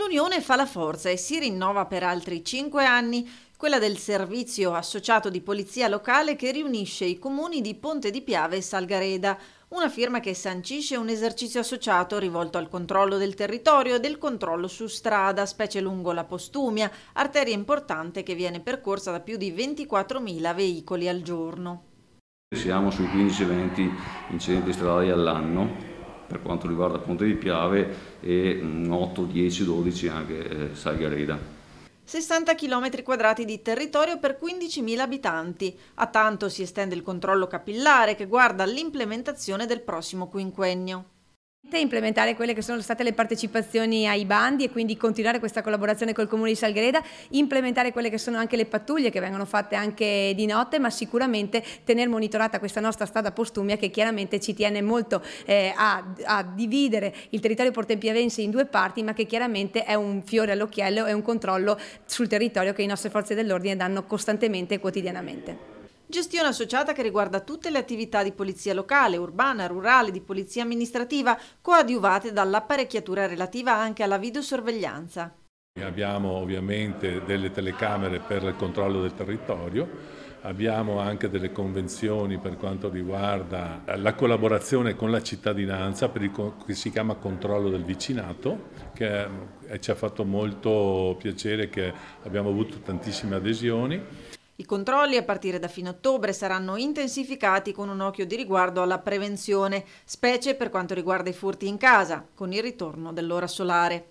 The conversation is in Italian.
L'Unione fa la forza e si rinnova per altri cinque anni, quella del servizio associato di polizia locale che riunisce i comuni di Ponte di Piave e Salgareda, una firma che sancisce un esercizio associato rivolto al controllo del territorio e del controllo su strada, specie lungo la Postumia, arteria importante che viene percorsa da più di 24.000 veicoli al giorno. Siamo sui 15-20 incidenti stradali all'anno per quanto riguarda Ponte di Piave e 8, 10, 12 anche eh, Salgareda. 60 km quadrati di territorio per 15.000 abitanti. A tanto si estende il controllo capillare che guarda all'implementazione del prossimo quinquennio implementare quelle che sono state le partecipazioni ai bandi e quindi continuare questa collaborazione col Comune di Salgreda, implementare quelle che sono anche le pattuglie che vengono fatte anche di notte, ma sicuramente tenere monitorata questa nostra strada postumia che chiaramente ci tiene molto eh, a, a, dividere il territorio portempiavense in due parti, ma che chiaramente è un fiore all'occhiello e un controllo sul territorio che i nostri forze dell'ordine danno costantemente e quotidianamente. Gestione associata che riguarda tutte le attività di polizia locale, urbana, rurale, di polizia amministrativa, coadiuvate dall'apparecchiatura relativa anche alla videosorveglianza. Abbiamo ovviamente delle telecamere per il controllo del territorio, abbiamo anche delle convenzioni per quanto riguarda la collaborazione con la cittadinanza per il, che si chiama controllo del vicinato che eh, ci ha fatto molto piacere che abbiamo avuto tantissime adesioni. I controlli a partire da fine ottobre saranno intensificati con un occhio di riguardo alla prevenzione, specie per quanto riguarda i furti in casa, con il ritorno dell'ora solare.